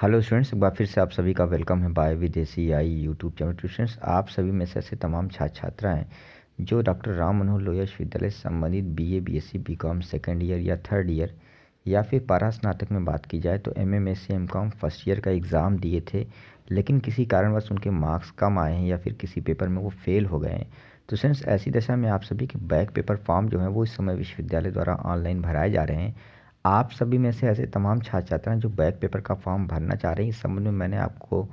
hello students एक बार फिर से आप सभी का वेलकम है बाय विदेशी आई यूट्यूब चैनल तो स्टूडेंट्स आप सभी में से ऐसे तमाम छात्र छात्रा हैं जो डॉक्टर राम मनोहर लोहिया विश्वविद्यालय से संबंधित BA BSc BCom second year या थर्ड ईयर या फिर पारा स्नातक में बात की जाए तो M M S C M com first year का एग्ज़ाम दिए थे लेकिन किसी कारणवश उनके मार्क्स कम आए हैं या फिर किसी पेपर में वो फेल हो गए हैं तो स्टूडेंट्स ऐसी दशा में आप सभी के बैक पेपर फॉर्म जो है वो इस समय विश्वविद्यालय द्वारा ऑनलाइन भराए जा रहे हैं आप सभी में से ऐसे तमाम छात्र छात्रा जो बैक पेपर का फॉर्म भरना चाह रहे हैं इस संबंध में मैंने आपको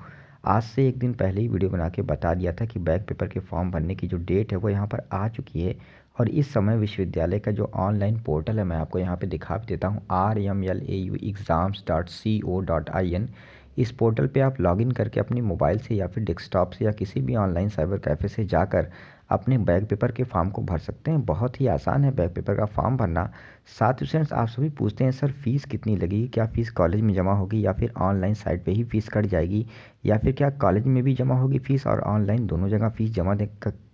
आज से एक दिन पहले ही वीडियो बना के बता दिया था कि बैक पेपर के फॉर्म भरने की जो डेट है वो यहाँ पर आ चुकी है और इस समय विश्वविद्यालय का जो ऑनलाइन पोर्टल है मैं आपको यहाँ पे दिखा भी देता हूँ R M L A U exams dot C O dot I N इस पोर्टल पे आप लॉगिन करके अपने मोबाइल से या फिर डेस्कटॉप से या किसी भी ऑनलाइन साइबर कैफ़े से जाकर अपने बैक पेपर के फॉर्म को भर सकते हैं बहुत ही आसान है बैक पेपर का फॉर्म भरना साथ ही स्टूडेंट्स आप सभी पूछते हैं सर फीस कितनी लगेगी क्या फ़ीस कॉलेज में जमा होगी या फिर ऑनलाइन साइट पे ही फ़ीस कट जाएगी या फिर क्या कॉलेज में भी जमा होगी फ़ीस और ऑनलाइन दोनों जगह फ़ीस जमा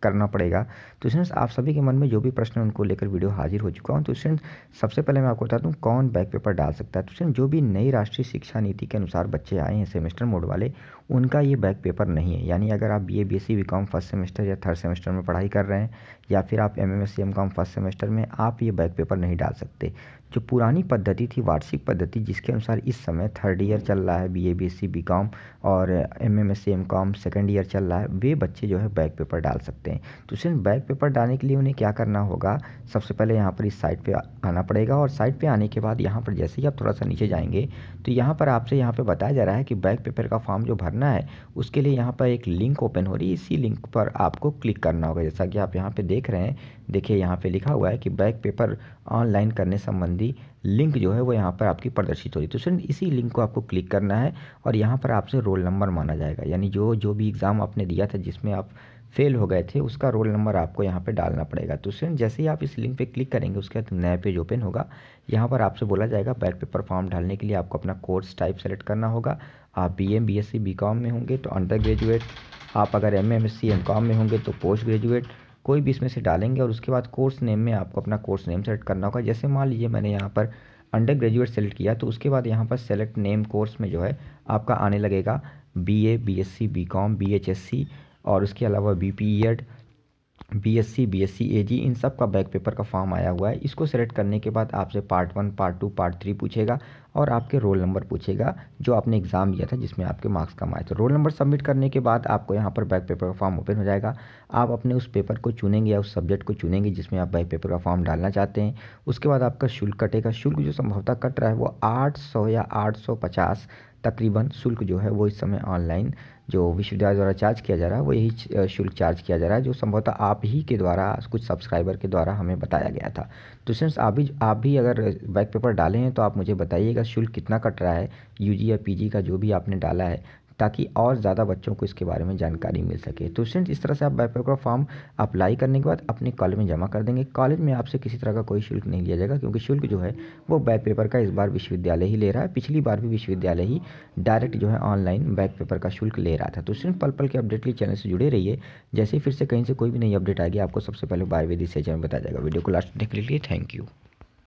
करना पड़ेगा तो स्टूडेंट्स आप सभी के मन में जो भी प्रश्न है उनको लेकर वीडियो हाजिर हो चुका हूँ तो स्टूडेंट्स सबसे पहले मैं आपको बता दूँ कौन बैक पेपर डाल सकता है तो स्टूडेंट जो भी नई राष्ट्रीय शिक्षा नीति के अनुसार बच्चे आए हैं सेमेस्टर मोड वाले उनका ये बैक पेपर नहीं है यानी अगर आप B A B C B com first semester या थर्ड सेमेस्टर में पढ़ाई कर रहे हैं या फिर आप M M S M com first semester में आप ये बैक पेपर नहीं डाल सकते जो पुरानी पद्धति थी वार्षिक पद्धति जिसके अनुसार इस समय थर्ड ईयर चल रहा है B A B C B com और M M S C M com second year चल रहा है वे बच्चे जो है बैक पेपर डाल सकते हैं तो सिर्फ बैक पेपर डालने के लिए उन्हें क्या करना होगा सबसे पहले यहाँ पर इस साइट पर आना पड़ेगा और साइट पर आने के बाद यहाँ पर जैसे ही आप थोड़ा सा नीचे जाएंगे तो यहाँ पर आपसे यहाँ पर बताया जा रहा है कि बैक पेपर का फॉर्म जो भरना है उसके लिए यहाँ पर एक लिंक ओपन हो रही है इसी लिंक पर आपको क्लिक करना होगा होगा जैसा कि आप यहाँ पे देख रहे हैं देखिए यहाँ पे लिखा हुआ है कि बैक पेपर ऑनलाइन करने संबंधी लिंक जो है वो यहाँ पर आपकी प्रदर्शित हो रही है तो स्टूडेंट इसी लिंक को आपको क्लिक करना है और यहाँ पर आपसे रोल नंबर माना जाएगा यानी जो जो भी एग्ज़ाम आपने दिया था जिसमें आप फेल हो गए थे उसका रोल नंबर आपको यहाँ पे डालना पड़ेगा तो स्टूडेंट जैसे ही आप इस लिंक पे क्लिक करेंगे उसके बाद नया पेज ओपन होगा यहाँ पर आपसे बोला जाएगा बैक पेपर फॉर्म डालने के लिए आपको अपना कोर्स टाइप सेलेक्ट करना होगा आप B M B S C B com में होंगे तो अंडर ग्रेजुएट आप अगर M M C M com में होंगे तो पोस्ट ग्रेजुएट कोई भी इसमें से डालेंगे और उसके बाद कोर्स नेम में आपको अपना कोर्स नेम सेलेक्ट करना होगा जैसे मान लीजिए मैंने यहाँ पर अंडर ग्रेजुएट सेलेक्ट किया तो उसके बाद यहाँ पर सेलेक्ट नेम कोर्स में जो है आपका आने लगेगा B A B S C B B H S C और उसके अलावा B P Ed B S C B S C A G इन सब का बैक पेपर का फॉर्म आया हुआ है इसको सेलेक्ट करने के बाद आपसे part one part two part three पूछेगा और आपके रोल नंबर पूछेगा जो आपने एग्ज़ाम दिया था जिसमें आपके मार्क्स कम आए थे रोल नंबर सबमिट करने के बाद आपको यहाँ पर बैक पेपर का फॉर्म ओपन हो जाएगा आप अपने उस पेपर को चुनेंगे या उस सब्जेक्ट को चुनेंगे जिसमें आप बैक पेपर का फॉर्म डालना चाहते हैं उसके बाद आपका शुल्क कटेगा शुल्क जो संभवतः कट रहा है वो आठ सौ या आठ सौ पचास तकरीबन शुल्क जो है वो इस समय ऑनलाइन जो विश्वविद्यालय द्वारा चार्ज किया जा रहा है वो यही शुल्क चार्ज किया जा रहा है जो संभवतः आप ही के द्वारा कुछ सब्सक्राइबर के द्वारा हमें बताया गया था तो सेंस आप भी आप भी अगर बैक पेपर डाले हैं तो आप मुझे बताइएगा शुल्क कितना कट रहा है यू या पी का जो भी आपने डाला है ताकि और ज़्यादा बच्चों को इसके बारे में जानकारी मिल सके तो स्टूडेंट्स इस तरह से आप बायोपेपर फॉर्म अप्लाई करने के बाद अपने कॉलेज में जमा कर देंगे कॉलेज में आपसे किसी तरह का कोई शुल्क नहीं लिया जाएगा क्योंकि शुल्क जो है वो बैक पेपर का इस बार विश्वविद्यालय ही ले रहा है पिछली बार भी विश्वविद्यालय ही डायरेक्ट जो है ऑनलाइन बैक पेपर का शुल्क ले रहा था तो स्टूडेंट पल पल के अपडेट लिए चैनल से जुड़े रहिए जैसे ही फिर से कहीं से कोई भी नई अपडेट आएगी आपको सबसे पहले बारहवीं दिशा में बताया जाएगा वीडियो को लास्ट देखने के लिए थैंक यू